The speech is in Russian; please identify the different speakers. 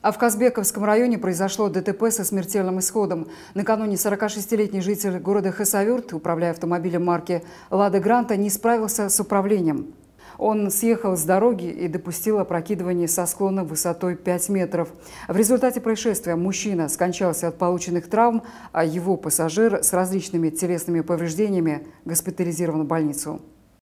Speaker 1: А в Казбековском районе произошло ДТП со смертельным исходом. Накануне 46-летний житель города Хасавюрт, управляя автомобилем марки «Лада Гранта», не справился с управлением. Он съехал с дороги и допустил опрокидывание со склона высотой 5 метров. В результате происшествия мужчина скончался от полученных травм, а его пассажир с различными телесными повреждениями госпитализирован в больницу.